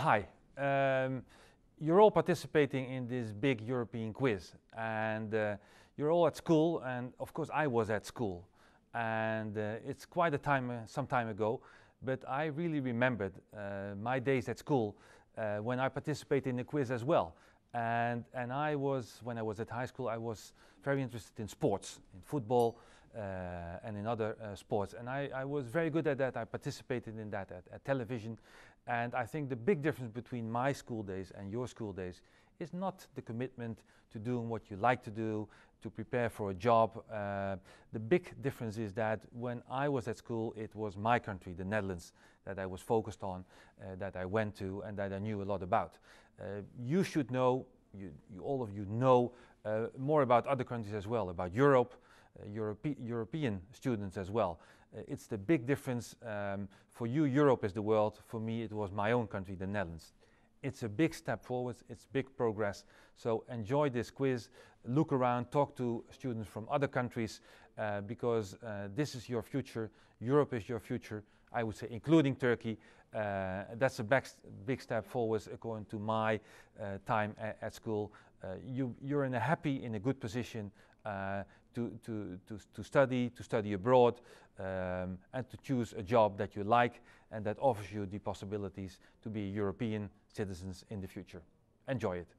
Hi. Um, you're all participating in this big European quiz, and uh, you're all at school, and of course I was at school, and uh, it's quite a time, uh, some time ago, but I really remembered uh, my days at school uh, when I participated in the quiz as well, and and I was when I was at high school I was very interested in sports, in football, uh, and in other sports, and I, I was very good at that. I participated in that at, at television, and I think the big difference between my school days and your school days is not the commitment to doing what you like to do, to prepare for a job. Uh, the big difference is that when I was at school, it was my country, the Netherlands, that I was focused on, uh, that I went to, and that I knew a lot about. Uh, you should know, you, you, all of you know, uh, more about other countries as well, about Europe, uh, Europe European students as well. Uh, it's the big difference. Um, for you, Europe is the world. For me, it was my own country, the Netherlands. It's a big step forward. It's big progress. So enjoy this quiz. Look around. Talk to students from other countries uh, because uh, this is your future. Europe is your future. I would say, including Turkey. Uh, that's a big step forward according to my uh, time at school uh, you, you're in a happy, in a good position uh, to, to, to, to study, to study abroad, um, and to choose a job that you like and that offers you the possibilities to be European citizens in the future. Enjoy it.